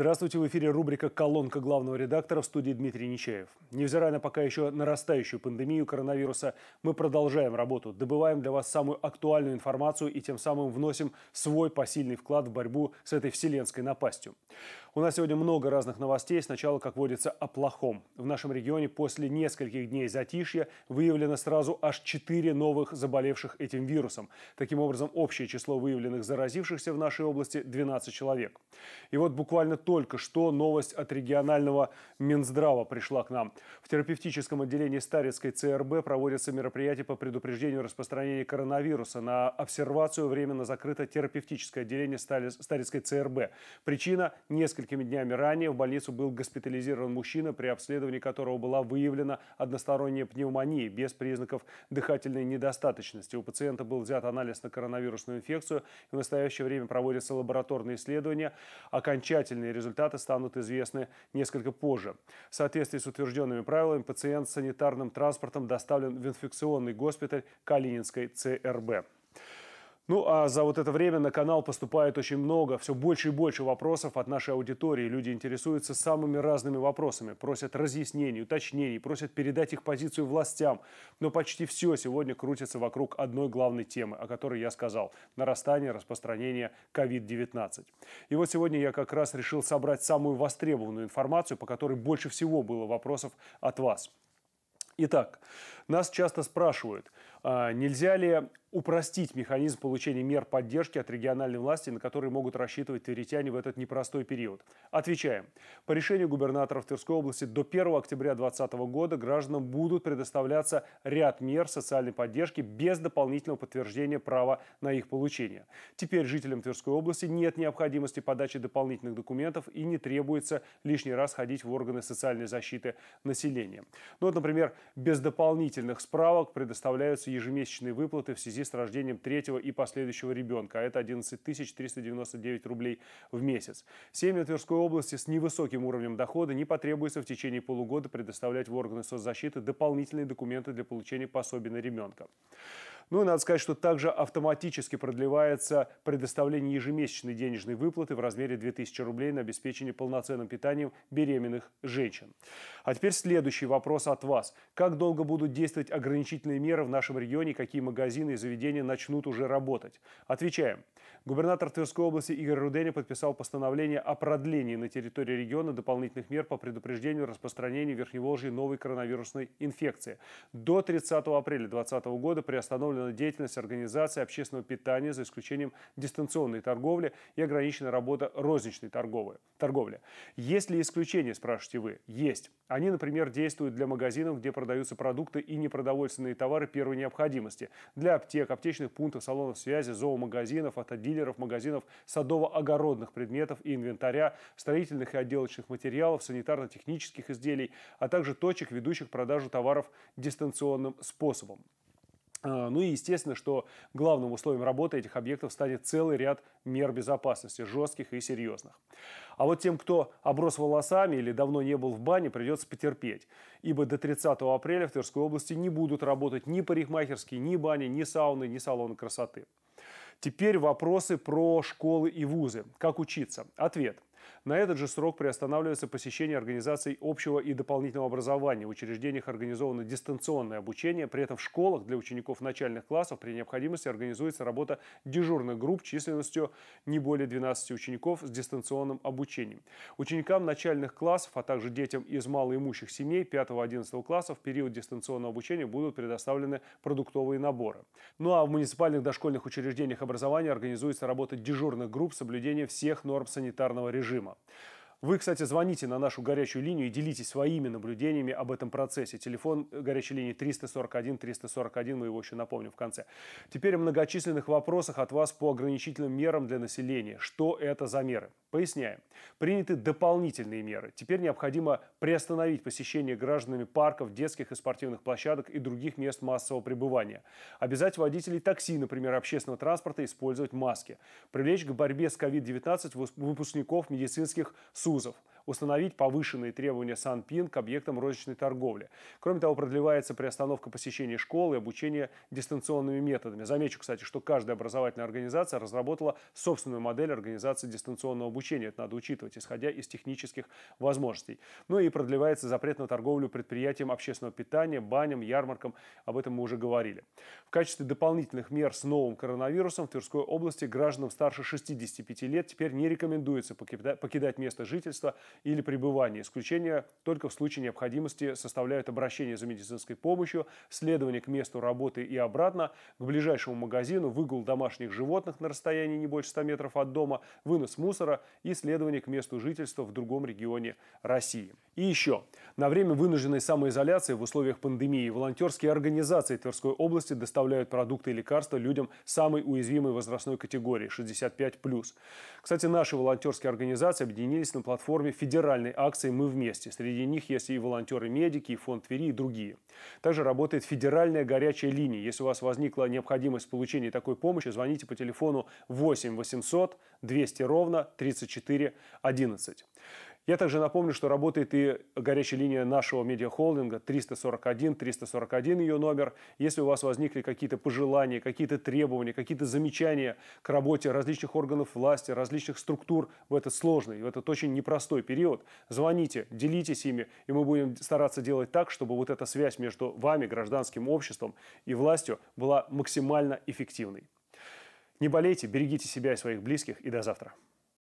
Здравствуйте, в эфире рубрика «Колонка главного редактора» в студии Дмитрий Нечаев. Невзирая на пока еще нарастающую пандемию коронавируса, мы продолжаем работу, добываем для вас самую актуальную информацию и тем самым вносим свой посильный вклад в борьбу с этой вселенской напастью. У нас сегодня много разных новостей. Сначала, как водится, о плохом. В нашем регионе после нескольких дней затишья выявлено сразу аж 4 новых заболевших этим вирусом. Таким образом, общее число выявленных заразившихся в нашей области 12 человек. И вот буквально только что новость от регионального Минздрава пришла к нам. В терапевтическом отделении Старецкой ЦРБ проводятся мероприятия по предупреждению распространения коронавируса. На обсервацию временно закрыто терапевтическое отделение Старецкой ЦРБ. Причина – несколькими днями ранее в больницу был госпитализирован мужчина, при обследовании которого была выявлена односторонняя пневмония без признаков дыхательной недостаточности. У пациента был взят анализ на коронавирусную инфекцию. В настоящее время проводятся лабораторные исследования. Окончательный Результаты станут известны несколько позже. В соответствии с утвержденными правилами, пациент с санитарным транспортом доставлен в инфекционный госпиталь Калининской ЦРБ. Ну а за вот это время на канал поступает очень много, все больше и больше вопросов от нашей аудитории. Люди интересуются самыми разными вопросами, просят разъяснений, уточнений, просят передать их позицию властям. Но почти все сегодня крутится вокруг одной главной темы, о которой я сказал – нарастание распространения COVID-19. И вот сегодня я как раз решил собрать самую востребованную информацию, по которой больше всего было вопросов от вас. Итак, нас часто спрашивают, а, нельзя ли упростить механизм получения мер поддержки от региональной власти, на которые могут рассчитывать тверитяне в этот непростой период? Отвечаем. По решению губернатора Тверской области до 1 октября 2020 года гражданам будут предоставляться ряд мер социальной поддержки без дополнительного подтверждения права на их получение. Теперь жителям Тверской области нет необходимости подачи дополнительных документов и не требуется лишний раз ходить в органы социальной защиты населения. Ну вот, например, без дополнительного дополнительных справок предоставляются ежемесячные выплаты в связи с рождением третьего и последующего ребенка, а это 11 399 рублей в месяц. Семьи Тверской области с невысоким уровнем дохода не потребуется в течение полугода предоставлять в органы соцзащиты дополнительные документы для получения пособия на ребенка. Ну и надо сказать, что также автоматически продлевается предоставление ежемесячной денежной выплаты в размере 2000 рублей на обеспечение полноценным питанием беременных женщин. А теперь следующий вопрос от вас. Как долго будут действовать ограничительные меры в нашем регионе, какие магазины и заведения начнут уже работать? Отвечаем. Губернатор Тверской области Игорь Руденя подписал постановление о продлении на территории региона дополнительных мер по предупреждению распространения в Верхневолжье новой коронавирусной инфекции. До 30 апреля 2020 года приостановлено восстановлена деятельность организации общественного питания за исключением дистанционной торговли и ограничена работа розничной торговли. торговли. Есть ли исключения, спрашиваете вы? Есть. Они, например, действуют для магазинов, где продаются продукты и непродовольственные товары первой необходимости, для аптек, аптечных пунктов, салонов связи, зоомагазинов, автодилеров, магазинов садово-огородных предметов и инвентаря, строительных и отделочных материалов, санитарно-технических изделий, а также точек, ведущих продажу товаров дистанционным способом. А, ну и естественно, что главным условием работы этих объектов станет целый ряд мер безопасности, жестких и серьезных. А вот тем, кто оброс волосами или давно не был в бане, придется потерпеть. Ибо до 30 апреля в Тверской области не будут работать ни парикмахерские, ни бани, ни сауны, ни салоны красоты. Теперь вопросы про школы и вузы. Как учиться? Ответ. На этот же срок приостанавливается посещение организаций общего и дополнительного образования. В учреждениях организовано дистанционное обучение. При этом в школах для учеников начальных классов при необходимости организуется работа дежурных групп численностью не более 12 учеников с дистанционным обучением. Ученикам начальных классов, а также детям из малоимущих семей 5-11 классов в период дистанционного обучения будут предоставлены продуктовые наборы. Ну а в муниципальных дошкольных учреждениях образования организуется работа дежурных групп с соблюдением всех норм санитарного режима режима. Вы, кстати, звоните на нашу горячую линию и делитесь своими наблюдениями об этом процессе. Телефон горячей линии 341-341, мы его еще напомним в конце. Теперь о многочисленных вопросах от вас по ограничительным мерам для населения. Что это за меры? Поясняем. Приняты дополнительные меры. Теперь необходимо приостановить посещение гражданами парков, детских и спортивных площадок и других мест массового пребывания. Обязать водителей такси, например, общественного транспорта, использовать маски. Привлечь к борьбе с COVID-19 выпускников медицинских СУЗов установить повышенные требования СанПин к объектам розничной торговли. Кроме того, продлевается приостановка посещения школы и обучения дистанционными методами. Замечу, кстати, что каждая образовательная организация разработала собственную модель организации дистанционного обучения. Это надо учитывать, исходя из технических возможностей. Ну и продлевается запрет на торговлю предприятиям общественного питания, баням, ярмаркам. Об этом мы уже говорили. В качестве дополнительных мер с новым коронавирусом в Тверской области гражданам старше 65 лет теперь не рекомендуется покидать место жительства или пребывания. Исключение только в случае необходимости составляют обращение за медицинской помощью, следование к месту работы и обратно, к ближайшему магазину, выгул домашних животных на расстоянии не больше 100 метров от дома, вынос мусора и следование к месту жительства в другом регионе России. И еще. На время вынужденной самоизоляции в условиях пандемии волонтерские организации Тверской области доставляют продукты и лекарства людям самой уязвимой возрастной категории – 65+. Кстати, наши волонтерские организации объединились на платформе «Федеральная федеральной акции «Мы вместе». Среди них есть и волонтеры-медики, и фонд Твери, и другие. Также работает федеральная горячая линия. Если у вас возникла необходимость получения такой помощи, звоните по телефону 8 800 200 ровно 34 11. Я также напомню, что работает и горячая линия нашего медиахолдинга 341, 341 ее номер. Если у вас возникли какие-то пожелания, какие-то требования, какие-то замечания к работе различных органов власти, различных структур в этот сложный, в этот очень непростой период, звоните, делитесь ими, и мы будем стараться делать так, чтобы вот эта связь между вами, гражданским обществом и властью была максимально эффективной. Не болейте, берегите себя и своих близких, и до завтра.